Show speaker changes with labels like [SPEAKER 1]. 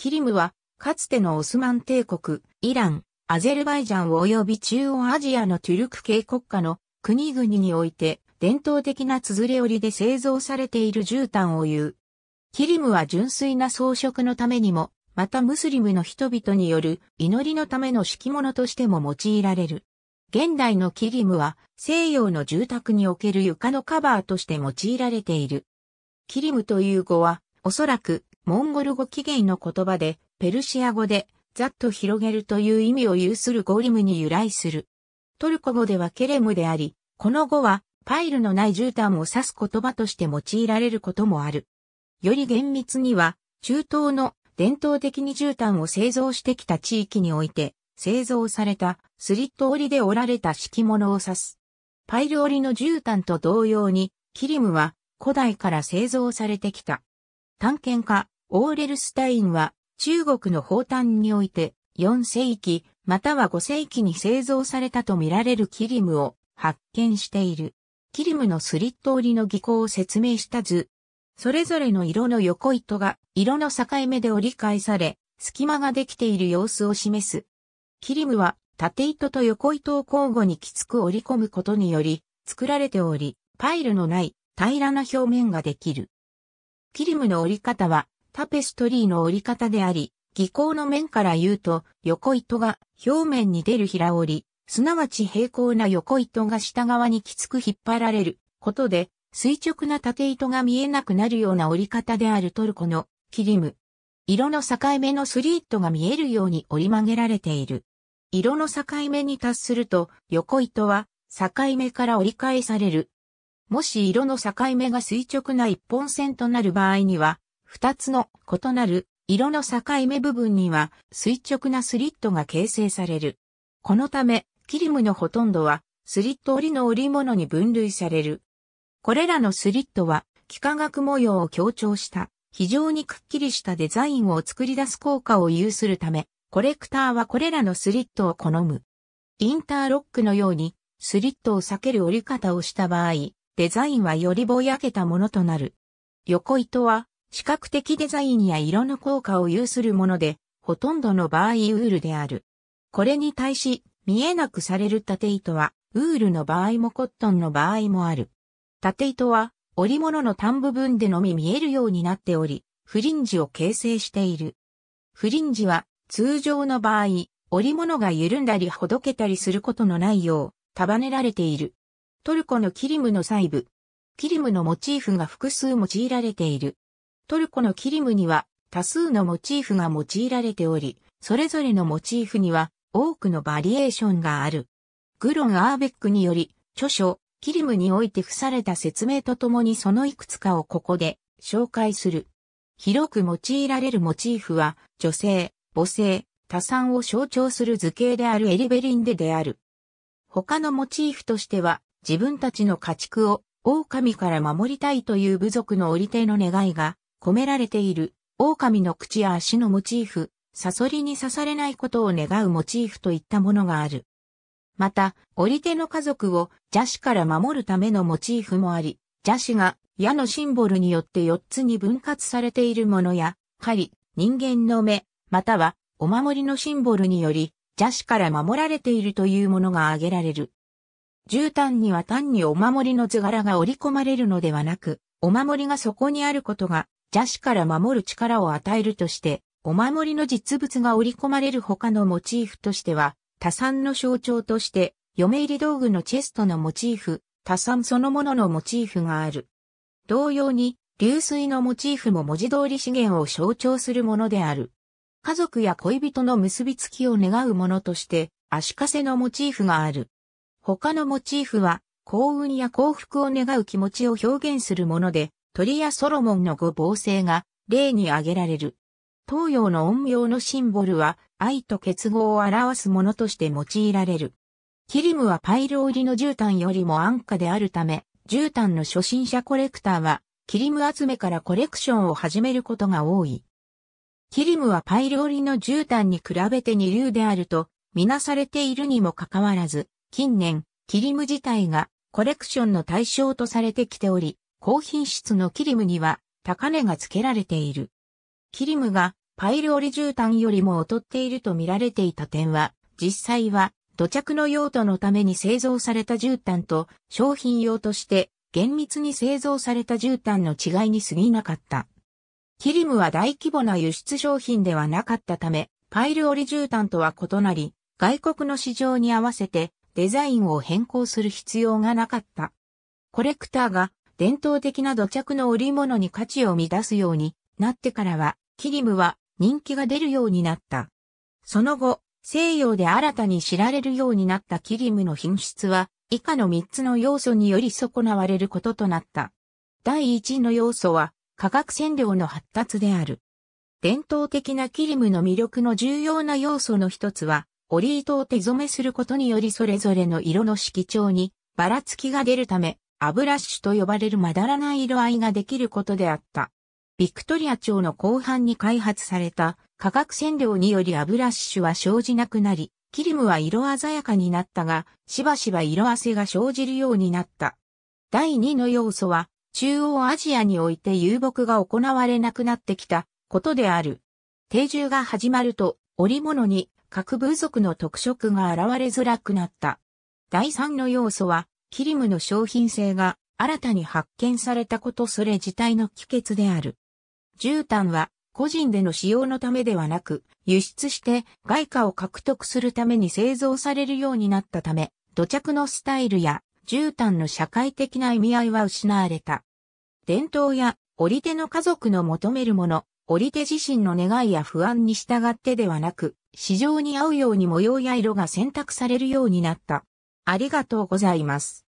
[SPEAKER 1] キリムは、かつてのオスマン帝国、イラン、アゼルバイジャン及び中央アジアのトゥルク系国家の国々において、伝統的な綴れ織で製造されている絨毯を言う。キリムは純粋な装飾のためにも、またムスリムの人々による祈りのための敷物としても用いられる。現代のキリムは西洋の住宅における床のカバーとして用いられている。キリムという語はおそらくモンゴル語起源の言葉で、ペルシア語で、ざっと広げるという意味を有するゴリムに由来する。トルコ語ではケレムであり、この語は、パイルのない絨毯を指す言葉として用いられることもある。より厳密には、中東の伝統的に絨毯を製造してきた地域において、製造されたスリット織りで織られた敷物を指す。パイル織りの絨毯と同様に、キリムは古代から製造されてきた。探検家、オーレルスタインは、中国の宝丹において、4世紀、または5世紀に製造されたとみられるキリムを発見している。キリムのスリット折りの技巧を説明した図。それぞれの色の横糸が色の境目で折り返され、隙間ができている様子を示す。キリムは縦糸と横糸を交互にきつく折り込むことにより作られており、パイルのない平らな表面ができる。キリムの折り方はタペストリーの折り方であり、技巧の面から言うと、横糸が表面に出る平折り、すなわち平行な横糸が下側にきつく引っ張られることで、垂直な縦糸が見えなくなるような折り方であるトルコのキリム。色の境目のスリットが見えるように折り曲げられている。色の境目に達すると、横糸は境目から折り返されるもし色の境目が垂直な一本線となる場合には、二つの異なる色の境目部分には垂直なスリットが形成される。このため、キリムのほとんどはスリット織りの織物に分類される。これらのスリットは、幾何学模様を強調した非常にくっきりしたデザインを作り出す効果を有するため、コレクターはこれらのスリットを好む。インターロックのようにスリットを避ける折り方をした場合、デザインはよりぼやけたものとなる。横糸は、視覚的デザインや色の効果を有するもので、ほとんどの場合ウールである。これに対し、見えなくされる縦糸は、ウールの場合もコットンの場合もある。縦糸は、織物の単部分でのみ見えるようになっており、フリンジを形成している。フリンジは、通常の場合、織物が緩んだりほどけたりすることのないよう、束ねられている。トルコのキリムの細部。キリムのモチーフが複数用いられている。トルコのキリムには多数のモチーフが用いられており、それぞれのモチーフには多くのバリエーションがある。グロン・アーベックにより、著書、キリムにおいて付された説明とともにそのいくつかをここで紹介する。広く用いられるモチーフは、女性、母性、多産を象徴する図形であるエリベリンデである。他のモチーフとしては、自分たちの家畜を狼から守りたいという部族の織手の願いが込められている狼の口や足のモチーフ、サソリに刺されないことを願うモチーフといったものがある。また、織手の家族を邪視から守るためのモチーフもあり、邪視が矢のシンボルによって4つに分割されているものや、狩り、人間の目、またはお守りのシンボルにより、邪視から守られているというものが挙げられる。絨毯には単にお守りの図柄が織り込まれるのではなく、お守りがそこにあることが、邪視から守る力を与えるとして、お守りの実物が織り込まれる他のモチーフとしては、多産の象徴として、嫁入り道具のチェストのモチーフ、多産そのもののモチーフがある。同様に、流水のモチーフも文字通り資源を象徴するものである。家族や恋人の結びつきを願うものとして、足かせのモチーフがある。他のモチーフは幸運や幸福を願う気持ちを表現するもので、鳥やソロモンの五芒星が例に挙げられる。東洋の陰陽のシンボルは愛と結合を表すものとして用いられる。キリムはパイル織りの絨毯よりも安価であるため、絨毯の初心者コレクターは、キリム集めからコレクションを始めることが多い。キリムはパイル織りの絨毯に比べて二流であると、みなされているにもかかわらず、近年、キリム自体がコレクションの対象とされてきており、高品質のキリムには高値が付けられている。キリムがパイル織絨毯よりも劣っていると見られていた点は、実際は土着の用途のために製造された絨毯と商品用として厳密に製造された絨毯の違いに過ぎなかった。キリムは大規模な輸出商品ではなかったため、パイル織絨毯とは異なり、外国の市場に合わせてデザインを変更する必要がなかった。コレクターが伝統的な土着の織物に価値を乱すようになってからは、キリムは人気が出るようになった。その後、西洋で新たに知られるようになったキリムの品質は、以下の3つの要素により損なわれることとなった。第1の要素は、化学染料の発達である。伝統的なキリムの魅力の重要な要素の一つは、折糸を手染めすることによりそれぞれの色の色調にばらつきが出るため、アブラッシュと呼ばれるまだらない色合いができることであった。ビクトリア朝の後半に開発された化学染料によりアブラッシュは生じなくなり、キリムは色鮮やかになったが、しばしば色あせが生じるようになった。第2の要素は、中央アジアにおいて遊牧が行われなくなってきたことである。定住が始まると、織物に各部族の特色が現れづらくなった。第3の要素は、キリムの商品性が新たに発見されたことそれ自体の帰結である。絨毯は個人での使用のためではなく、輸出して外貨を獲得するために製造されるようになったため、土着のスタイルや絨毯の社会的な意味合いは失われた。伝統や織手の家族の求めるもの、降りて自身の願いや不安に従ってではなく、市場に合うように模様や色が選択されるようになった。ありがとうございます。